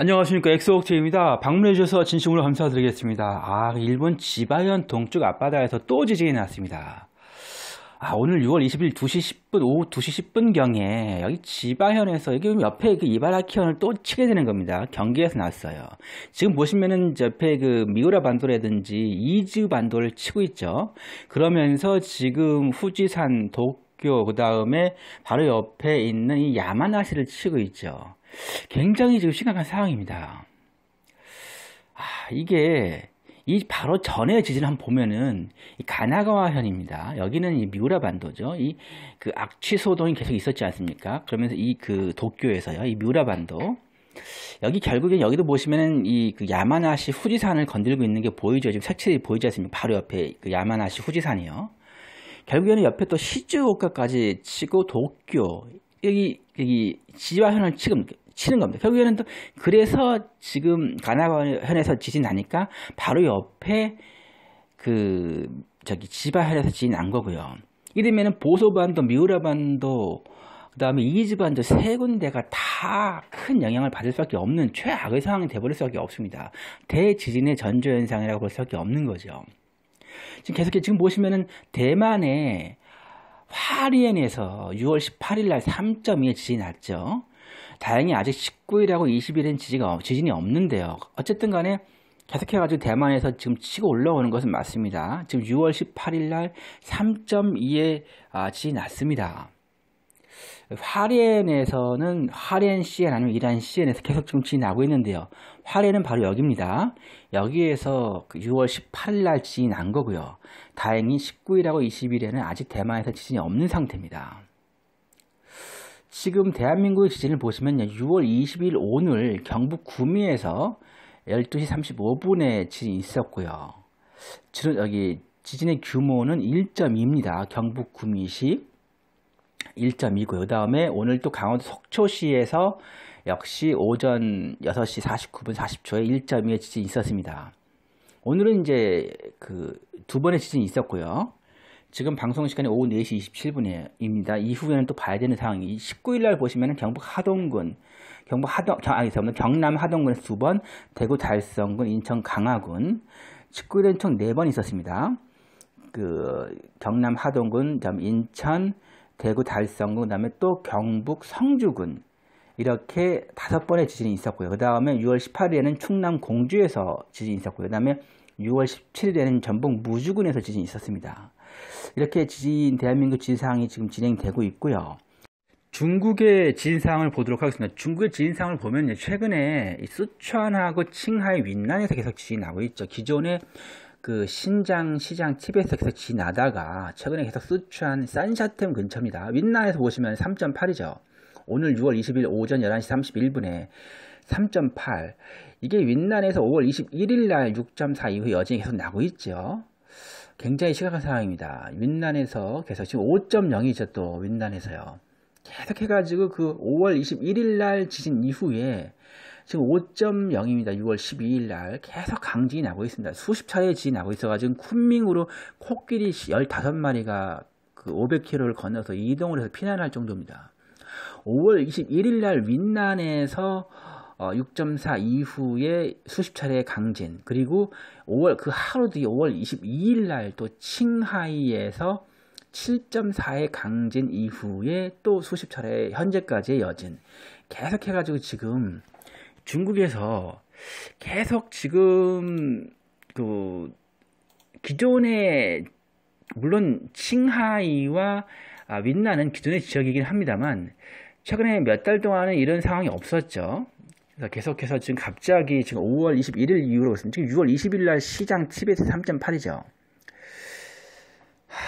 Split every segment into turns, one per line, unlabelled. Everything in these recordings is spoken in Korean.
안녕하십니까 엑소옥체입니다 방문해주셔서 진심으로 감사드리겠습니다 아 일본 지바현 동쪽 앞바다에서 또 지진이 났습니다 아 오늘 6월 20일 2시 10분 오후 2시 10분경에 여기 지바현에서 여기 옆에 그 이바라키현을 또 치게 되는 겁니다 경기에서 났어요 지금 보시면은 옆에 그 미우라 반도라든지 이즈 반도를 치고 있죠 그러면서 지금 후지산 도쿄 그 다음에 바로 옆에 있는 이 야마나시를 치고 있죠 굉장히 지금 심각한 상황입니다. 아, 이게 이 바로 전에 지진 한번 보면은 가나가와현입니다. 여기는 이 미우라 반도죠. 이 그 악취 소동이 계속 있었지 않습니까? 그러면서 이 그 도쿄에서요, 이 미우라 반도 여기 결국엔 여기도 보시면은 이그 야마나시 후지산을 건들고 있는 게 보이죠. 지금 색칠이 보이지 않습니까? 바로 옆에 그 야마나시 후지산이요. 결국에는 옆에 또 시즈오카까지 치고 도쿄, 여기 여기 지지바현을 지금 치는 겁니다. 결국에는 또 그래서 지금 가나바현에서 지진 나니까 바로 옆에 그 저기 지바현에서 지진 난 거고요. 이러면은 보소반도 미우라반도 그다음에 이즈반도 세 군데가 다 큰 영향을 받을 수밖에 없는 최악의 상황이 돼버릴 수밖에 없습니다. 대지진의 전조 현상이라고 볼 수밖에 없는 거죠. 지금 계속해 지금 보시면은 대만에 화리엔에서 6월 18일 날 3.2의 지진이 났죠. 다행히 아직 19일하고 20일엔 지 지진이 없는데요. 어쨌든 간에 계속해가지고 대만에서 지금 치고 올라오는 것은 맞습니다. 지금 6월 18일 날 3.2의 아, 지진이 났습니다. 화롄에서는 화롄 CN 아니면 이란 CN에서 계속 지금 진고 있는데요. 화롄은 바로 여기입니다. 여기에서 6월 18일 날지 진행한 거고요. 다행히 19일하고 20일에는 아직 대만에서 지진이 없는 상태입니다. 지금 대한민국의 지진을 보시면 6월 20일 오늘 경북 구미에서 12시 35분에 지진이 있었고요. 지금 여기 지진의 규모는 1.2입니다. 경북 구미시 1.29. 그 다음에 오늘 또 강원도 속초시에서 역시 오전 6시 49분 40초에 1.2의 지진이 있었습니다. 오늘은 이제 그 두 번의 지진이 있었고요. 지금 방송 시간이 오후 4시 27분입니다. 이후에는 또 봐야 되는 상황이 19일 날 보시면 경북 하동군, 경북 하동, 경, 아니, 경남 하동군에두 번, 대구 달성군, 인천 강화군, 19일에는 총 네 번 있었습니다. 그 경남 하동군, 인천, 대구 달성군, 그 다음에 또 경북 성주군 이렇게 다섯 번의 지진이 있었고요. 그 다음에 6월 18일에는 충남 공주에서 지진이 있었고요. 그 다음에 6월 17일에는 전북 무주군에서 지진이 있었습니다. 이렇게 지진, 대한민국 진상이 지금 진행되고 있고요. 중국의 진상을 보도록 하겠습니다. 중국의 진상을 보면 최근에 수천하고 칭하이 윈난에서 계속 지진이 나고 있죠. 기존에 그 신장 시장 티 b s 에서 지나다가 최근에 계속 수출한 산샤템 근처입니다. 윈나에서 보시면 3.8이죠. 오늘 6월 20일 오전 11시 31분에 3.8 이게 윈난에서 5월 21일 날 6.4이후여진이 계속 나고 있죠. 굉장히 심각한 상황입니다. 윈난에서 계속 지금 5.0이죠 또 윈난에서요. 계속 해가지고 그 5월 21일 날 지진 이후에 지금 5.0입니다. 6월 12일 날 계속 강진이 나고 있습니다. 수십 차례 진이 나고 있어가지고 쿤밍으로 코끼리 15마리가 그 500km를 건너서 이동을 해서 피난할 정도입니다. 5월 21일 날 윈난에서 어, 6.4 이후에 수십 차례의 강진 그리고 5월 그 하루 뒤 5월 22일 날 또 칭하이에서 7.4의 강진 이후에 또 수십 차례 현재까지의 여진 계속해가지고 지금 중국에서 계속 지금 그 기존의 물론 칭하이와 아, 윈나는 기존의 지역이긴 합니다만 최근에 몇 달 동안은 이런 상황이 없었죠. 그래서 계속해서 지금 갑자기 지금 5월 21일 이후로 지금 6월 20일 날 시장 티베트 3.8이죠.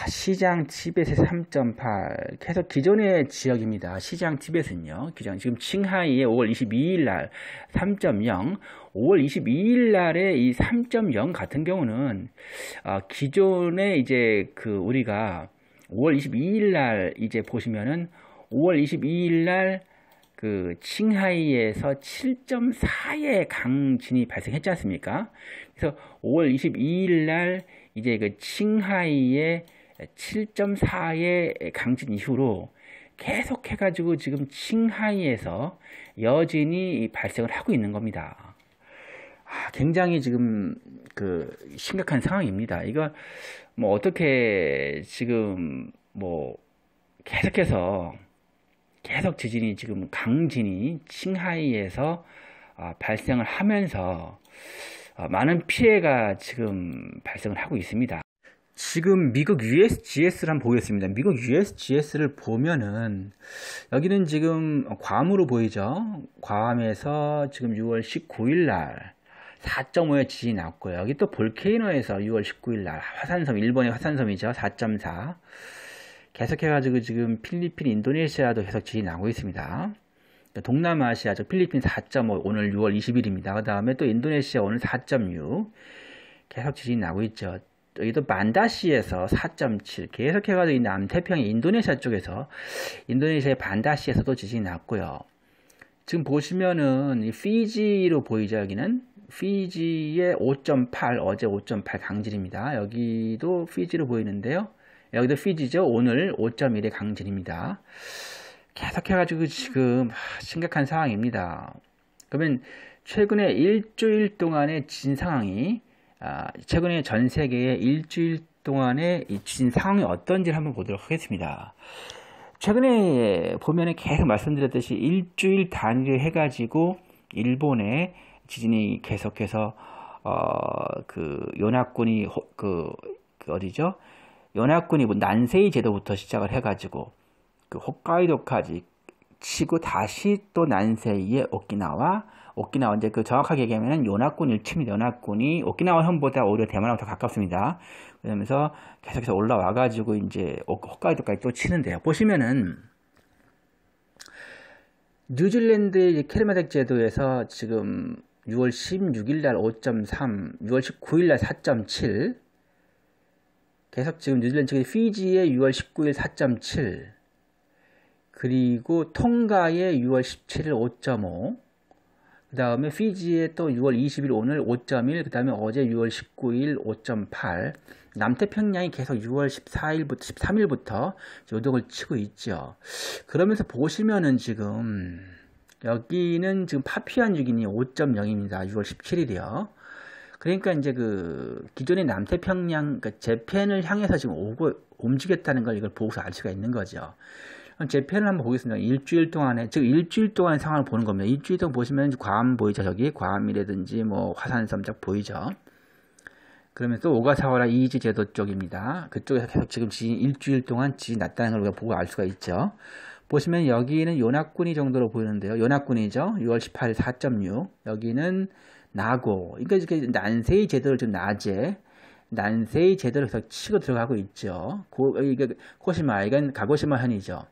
시장 티벳의 3.8 계속 기존의 지역입니다. 시장 티벳은요. 기존 지금 칭하이의 5월 22일 날 3.0, 5월 22일 날에 이3.0 같은 경우는 어, 기존에 이제 그 우리가 5월 22일 날 이제 보시면은 5월 22일 날 그 칭하이에서 7.4의 강진이 발생했지 않습니까? 그래서 5월 22일 날 이제 그 칭하이의 7.4의 강진 이후로 계속 해가지고 지금 칭하이에서 여진이 발생을 하고 있는 겁니다. 아, 굉장히 지금 그 심각한 상황입니다. 이거 뭐 어떻게 지금 뭐 계속해서 계속 지진이 지금 강진이 칭하이에서 아, 발생을 하면서 어, 많은 피해가 지금 발생을 하고 있습니다. 지금 미국 USGS를 한번 보겠습니다. 미국 USGS를 보면은 여기는 지금 괌으로 보이죠. 괌에서 지금 6월 19일 날 4.5의 지진이 났고요. 여기 또 볼케이노에서 6월 19일 날 화산섬 일본의 화산섬이죠. 4.4 계속해가지고 지금 필리핀, 인도네시아도 계속 지진이 나고 있습니다. 네, 동남아시아, 즉 필리핀 4.5 오늘 6월 20일입니다. 그 다음에 또 인도네시아 오늘 4.6 계속 지진이 나고 있죠. 여기도 반다시에서4.7 계속해가지고 이 남태평양 인도네시아 쪽에서 인도네시아의 반다시에서도 지진이 났고요. 지금 보시면은 피지로 보이죠 여기는 피지의 5.8 어제 5.8 강진입니다. 여기도 피지로 보이는데요. 여기도 피지죠. 오늘 5.1의 강진입니다. 계속해가지고 지금 심각한 상황입니다. 그러면 최근에 일주일 동안의 진 상황이 아, 최근에 전 세계의 일주일 동안의 진 상황이 어떤지를 한번 보도록 하겠습니다. 최근에 예, 보면은 계속 말씀드렸듯이 일주일 단위로 해가지고 일본에 지진이 계속해서 어, 그 연합군이 그, 그 어디죠? 연합군이 뭐 난세이 제도부터 시작을 해가지고 그 홋카이도까지 치고 다시 또 난세이에 오키나와 오키나와 이제 그 정확하게 얘기하면 요나군 일층 이 연합군이 오키나와 현보다 오히려 대만하고 더 가깝습니다. 그러면서 계속해서 올라와 가지고 이제 홋카이도까지 또 치는데요. 보시면은 뉴질랜드의 캐르마덱 제도에서 지금 6월 16일 날 5.3, 6월 19일 날4.7 계속 지금 뉴질랜드 측의 피지의 6월 19일 4.7 그리고 통가에 6월 17일 5.5, 그 다음에 피지에 또 6월 20일 오늘 5.1, 그 다음에 어제 6월 19일 5.8, 남태평양이 계속 6월 14일부터 13일부터 요동을 치고 있죠. 그러면서 보시면은 지금 여기는 지금 파피안 유기니 5.0입니다. 6월 17일이요. 그러니까 이제 그 기존의 남태평양 그까 그러니까 재팬을 향해서 지금 오고 움직였다는 걸 이걸 보고서 알 수가 있는 거죠. 제 표현을 한번 보겠습니다. 일주일 동안에, 즉 일주일 동안의 상황을 보는 겁니다. 일주일 동안 보시면 괌 보이죠? 저기 괌이라든지 뭐 화산섬 적 보이죠? 그러면서 오가사와라 이지 제도 쪽입니다. 그쪽에서 계속 지금 지진 일주일 동안 지진 났다는 걸 우리가 보고 알 수가 있죠. 보시면 여기는 요나군이 정도로 보이는데요. 요나군이죠. 6월 18일 4.6. 여기는 나고. 그러니까 이렇게 난세의 제도를 지금 낮에 난세의 제도를 계속 치고 들어가고 있죠. 고, 이게 코시마, 이건 가고시마 현이죠.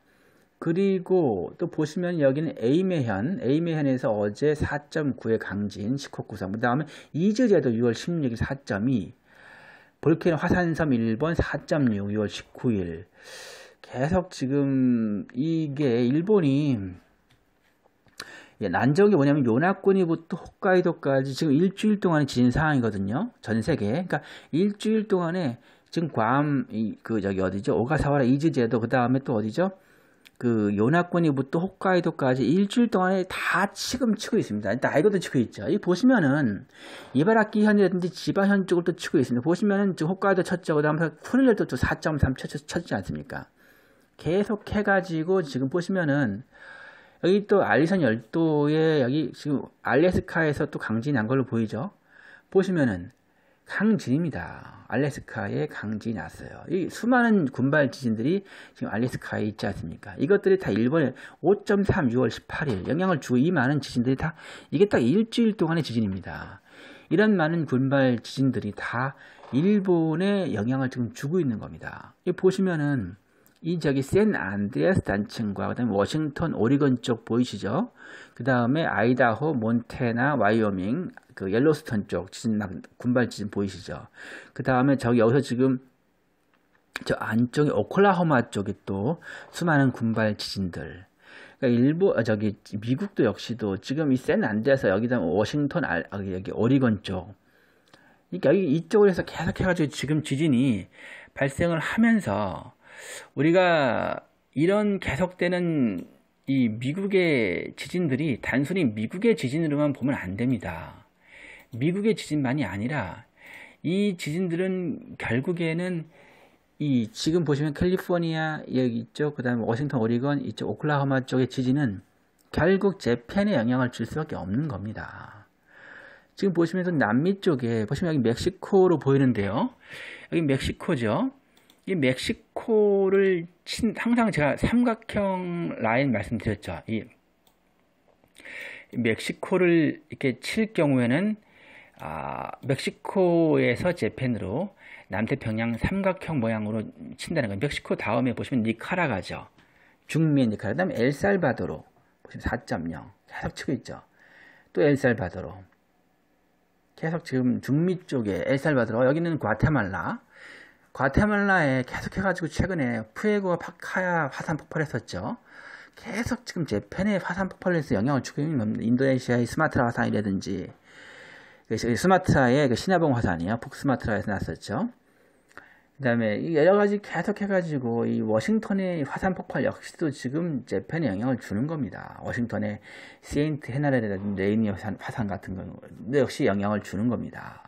그리고 또 보시면 여기는 에이메현, 에이메현에서 어제 4.9의 강진, 시코쿠섬, 그 다음에 이즈제도 6월 16일 4.2, 볼케노 화산섬 일본 4.6, 6월 19일. 계속 지금 이게 일본이 예, 난적이 뭐냐면 요나쿠니부터 홋카이도까지 지금 일주일 동안 지진 상황이거든요. 전 세계. 그러니까 일주일 동안에 지금 괌, 그 저기 어디죠? 오가사와라 이즈제도 그 다음에 또 어디죠? 그 요나쿠니부터 홋카이도까지 일주일 동안에 다 지금 치고 있습니다. 일단 아이고도 치고 있죠. 이 보시면은 이바라키 현이라든지 지바 현 쪽을 또 치고 있습니다. 보시면은 지금 홋카이도 쳤죠. 그다음에 쿠릴레도 또 4.3 쳤, 쳤지 않습니까? 계속 해가지고 지금 보시면은 여기 또 알리산 열도에 여기 지금 알래스카에서 또 강진이 난 걸로 보이죠. 보시면은 강진입니다. 알래스카의 강진이 났어요. 이 수많은 군발 지진들이 지금 알래스카에 있지 않습니까? 이것들이 다 일본에 5.3 6월 18일 영향을 주고 이 많은 지진들이 다 이게 딱 일주일 동안의 지진입니다. 이런 많은 군발 지진들이 다 일본에 영향을 지금 주고 있는 겁니다. 보시면은 이 저기 샌 안드레스 아 단층과 그다음에 워싱턴 오리건 쪽 보이시죠? 그다음에 아이다호, 몬테나, 와이오밍, 그 옐로스턴 쪽 지진 군발 지진 보이시죠? 그다음에 저기 여기서 지금 저 안쪽에 오클라호마 쪽에 또 수많은 군발 지진들 그러니까 일부 어, 저기 미국도 역시도 지금 이 센 안드레스 아 여기다 워싱턴 알 아, 여기 오리건 쪽 그러니까 이쪽에서 계속해가지고 지금 지진이 발생을 하면서 우리가 이런 계속되는 이 미국의 지진들이 단순히 미국의 지진으로만 보면 안 됩니다. 미국의 지진만이 아니라 이 지진들은 결국에는 이 지금 보시면 캘리포니아 여기 있죠. 그다음에 워싱턴 오리건 이쪽 오클라호마 쪽의 지진은 결국 재팬에 영향을 줄 수밖에 없는 겁니다. 지금 보시면서 남미 쪽에 보시면 여기 멕시코로 보이는데요. 여기 멕시코죠. 이 멕시코를 친, 항상 제가 삼각형 라인 말씀드렸죠. 이 멕시코를 이렇게 칠 경우에는 아, 멕시코에서 제펜으로 남태평양 삼각형 모양으로 친다는 거예요. 멕시코 다음에 보시면 니카라가죠. 중미 의 니카라, 그 다음 에 엘살바도로 보시면 4.0 계속 치고 있죠. 또 엘살바도로 계속 지금 중미 쪽에 엘살바도로 여기는 과테말라 과테말라에 계속해가지고 최근에 푸에고와 파카야 화산 폭발했었죠. 계속 지금 재팬의 화산 폭발에서 영향을 주고 있는 인도네시아의 스마트라 화산이라든지 그 스마트라의 그 신야봉 화산이요. 북스마트라에서 났었죠. 그 다음에 여러 가지 계속 해가지고 이 워싱턴의 화산 폭발 역시도 지금 재팬에 영향을 주는 겁니다. 워싱턴의 세인트 헤나레라든지 레이니 화산, 화산 같은 경우 역시 영향을 주는 겁니다.